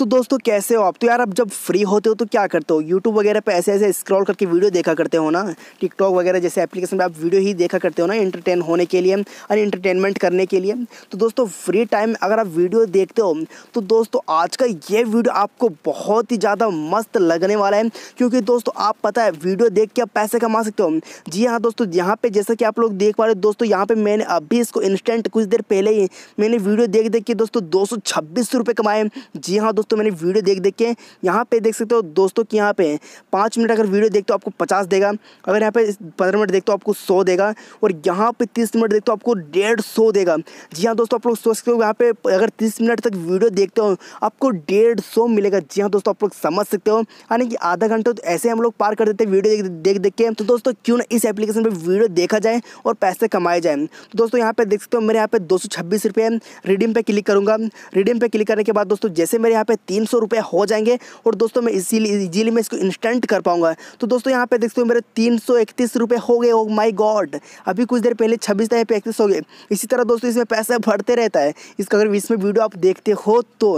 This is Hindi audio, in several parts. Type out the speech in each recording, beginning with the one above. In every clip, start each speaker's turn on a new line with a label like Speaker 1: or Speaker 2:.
Speaker 1: तो दोस्तों कैसे हो आप तो यार आप जब फ्री होते हो तो क्या करते हो यूट्यूब वगैरह पे ऐसे ऐसे स्क्रॉल करके वीडियो देखा करते हो ना टिकटॉक वगैरह जैसे एप्लीकेशन पे आप वीडियो ही देखा करते हो ना एंटरटेन होने के लिए और इंटरटेनमेंट करने के लिए तो दोस्तों फ्री टाइम अगर आप वीडियो देखते हो तो दोस्तों आज का ये वीडियो आपको बहुत ही ज़्यादा मस्त लगने वाला है क्योंकि दोस्तों आप पता है वीडियो देख के आप पैसे कमा सकते हो जी हाँ दोस्तों यहाँ पर जैसा कि आप लोग देख पा रहे हो दोस्तों यहाँ पर मैंने अभी इसको इंस्टेंट कुछ देर पहले ही मैंने वीडियो देख देख के दोस्तों दो सौ कमाए जी हाँ दोस्तों दोस्तों मैंने वीडियो देख देख के यहाँ पे देख सकते हो दोस्तों कि यहाँ पे पाँच मिनट अगर वीडियो देखते हो आपको पचास देगा अगर यहाँ पे पंद्रह मिनट देखते हो आपको सौ देगा और यहाँ पे तीस मिनट देखते हो आपको डेढ़ सौ देगा जी हाँ दोस्तों आप लोग सोच सकते हो यहाँ पे अगर तीस मिनट तक वीडियो देखते हो आपको डेढ़ सौ मिलेगा जी हाँ दोस्तों आप लोग समझ सकते हो यानी कि आधा घंटा तो ऐसे हम लोग पार कर देते हैं वीडियो देख देख के तो दोस्तों क्यों ना इस एप्लीकेशन पर वीडियो देखा जाए और पैसे कमाए जाए तो दोस्तों यहाँ पे देख सकते हो मेरे यहाँ पे दो सौ छब्बीस रुपये रिडीम पे क्लिक करूँगा रिडीम पे क्लिक करने के बाद दोस्तों जैसे मेरे यहाँ पे तीन सौ रुपये हो जाएंगे और दोस्तों मैं इसीलिए इजीली मैं इसको इंस्टेंट कर पाऊंगा तो दोस्तों यहाँ पे देखते हो मेरे तीन सौ इकतीस रुपये हो गए ओ माई गॉड अभी कुछ देर पहले छब्बीस तारीख पे इकतीस हो गए इसी तरह दोस्तों इसमें पैसा भरते रहता है इसका अगर इसमें वीडियो आप देखते हो तो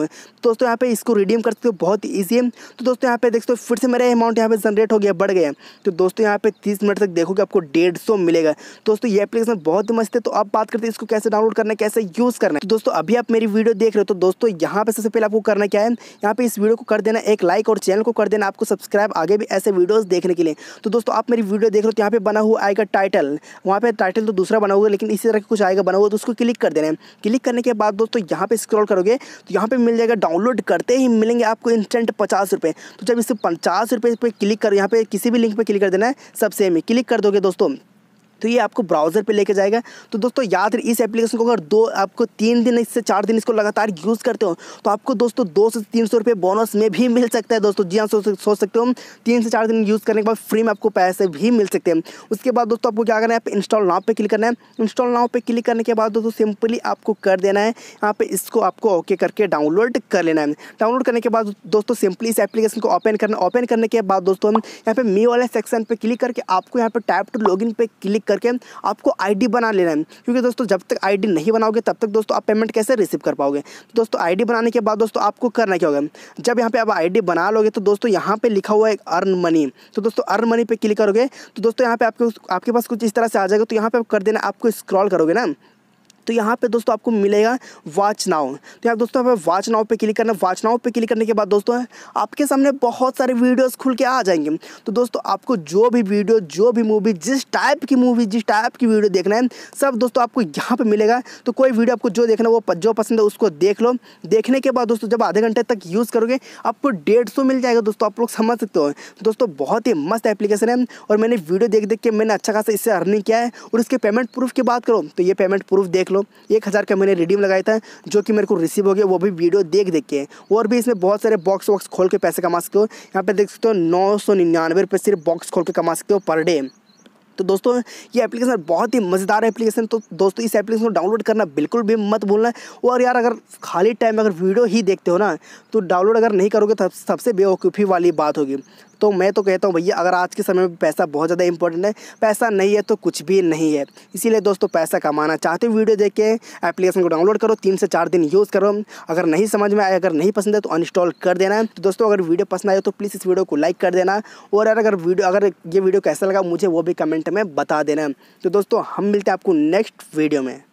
Speaker 1: दोस्तों यहाँ पर इसको रिडीम कर सकते हो बहुत ईजी है तो दोस्तों यहाँ पे देखते हो फिर से मेरा अमाउंट यहाँ पे जनरेट हो गया बढ़ गया तो दोस्तों यहाँ पे तीस मिनट तक देखोगे आपको डेढ़ सौ मिलेगा दोस्तों ये एप्लीकेशन बहुत ही मस्त है तो आप बात करते हैं इसको कैसे डाउनलोड करना है कैसे यूज़ करना है तो दोस्तों अभी आप मेरी वीडियो देख रहे हो तो दोस्तों यहाँ पे सबसे पहले आपको करना क्या है यहाँ पे इस वीडियो को कर देना एक लाइक और चैनल को कर देना आपको सब्सक्राइब आगे भी ऐसे वीडियोज़ देखने के लिए तो दोस्तों आप मेरी वीडियो देख रहे हो तो यहाँ पे बना हुआ आएगा टाइटल वहाँ पे टाइटल तो दूसरा बना हुआ लेकिन इसी तरह का कुछ आएगा बना हुआ तो उसको क्लिक कर देना है क्लिक करने के बाद दोस्तों यहाँ पर स्क्रॉल करोगे तो यहाँ पर मिल जाएगा डाउनलोड करते ही मिलेंगे आपको इंस्टेंट पचास तो जब इसे पचास रुपये क्लिक करो यहाँ पर किसी भी लिंक पर क्लिक कर देना है सबसे सेम क्लिक कर दोगे दोस्तों तो ये आपको ब्राउज़र पे लेके जाएगा तो दोस्तों याद इस एप्लीकेशन को अगर दो आपको तीन दिन इससे चार दिन इसको लगातार यूज़ करते हो तो आपको दोस्तों दो से तीन सौ रुपये बोनस में भी मिल सकता है दोस्तों जी हाँ सोच सकते हो तीन से चार दिन यूज़ करने के बाद फ्री में आपको पैसे भी मिल सकते हैं उसके बाद दोस्तों आपको क्या करना है आप इंस्टॉल नाव पर क्लिक करना है इंस्टॉल नाव पर क्लिक करने के बाद दोस्तों सिंपली आपको कर देना है यहाँ पर इसको आपको ओके करके डाउनलोड कर लेना है डाउनलोड करने के बाद दोस्तों सिंपली इस एप्लीकेशन को ओपन करना ओपन करने के बाद दोस्तों यहाँ पे मी वाले सेक्शन पर क्लिक करके आपको यहाँ पर टैप टू लॉग पे क्लिक करके आपको आई बना लेना है क्योंकि दोस्तों जब तक आई नहीं बनाओगे तब तक दोस्तों आप पेमेंट कैसे रिसीव कर पाओगे तो दोस्तों आई बनाने के बाद दोस्तों आपको करना क्या होगा जब यहाँ पे आप आई बना लोगे तो दोस्तों यहाँ पे लिखा हुआ है अर्न मनी तो दोस्तों अर्न मनी पे क्लिक करोगे तो दोस्तों यहाँ पे आपके आपके पास कुछ इस तरह से आ जाएगा तो यहाँ पे आप कर देना आपको स्क्रॉल करोगे ना तो यहाँ पे दोस्तों आपको मिलेगा वाच नाव तो यहाँ दोस्तों हमें वाच नाउ पे क्लिक करना वाच नाउ पे क्लिक करने के बाद दोस्तों आपके सामने बहुत सारे वीडियोस खुल के आ जाएंगे तो दोस्तों आपको जो भी वीडियो जो भी मूवी जिस टाइप की मूवी जिस टाइप की वीडियो देखना है सब दोस्तों आपको यहाँ पर मिलेगा तो कोई वीडियो आपको जो देखना वो जो पसंद है उसको देख लो देखने के बाद दोस्तों जब आधे घंटे तक यूज़ करोगे आपको डेढ़ मिल जाएगा दोस्तों आप लोग समझ सकते हो तो दोस्तों बहुत ही मस्त एप्लीकेशन है और मैंने वीडियो देख देख के मैंने अच्छा खासा इससे अर्निंग किया है और इसके पेमेंट प्रूफ की बात करो तो ये पेमेंट प्रूफ देख लो एक हज़ार का मैंने रिडीम लगाया था जो कि मेरे को रिसीव हो गया वो भी वीडियो देख देख के और भी इसमें बहुत सारे बॉक्स वॉक्स खोल के पैसे कमा सकते हो यहाँ पे देख सकते हो नौ सौ निन्यानवे रुपये सिर्फ बॉक्स खोल के कमा सकते हो पर डे तो दोस्तों ये एप्लीकेशन बहुत ही मज़ेदार एप्लीकेशन तो दोस्तों इस एप्लीकेशन को डाउनलोड करना बिल्कुल भी मत भूलना और यार अगर खाली टाइम अगर वीडियो ही देखते हो ना तो डाउनलोड अगर नहीं करोगे तब सबसे बेवकूफ़ी वाली बात होगी तो मैं तो कहता हूँ भैया अगर आज के समय में पैसा बहुत ज़्यादा इंपॉर्टेंट है पैसा नहीं है तो कुछ भी नहीं है इसीलिए दोस्तों पैसा कमाना चाहते हो वीडियो देख के एप्लीकेशन को डाउनलोड करो तीन से चार दिन यूज़ करो अगर नहीं समझ में आए अगर नहीं पसंद है तो अनस्टॉल कर देना है तो दोस्तों अगर वीडियो पसंद आए तो प्लीज़ इस वीडियो को लाइक कर देना और अगर वीडियो अगर ये वीडियो कैसा लगा मुझे वो भी कमेंट में बता देना तो दोस्तों हम मिलते हैं आपको नेक्स्ट वीडियो में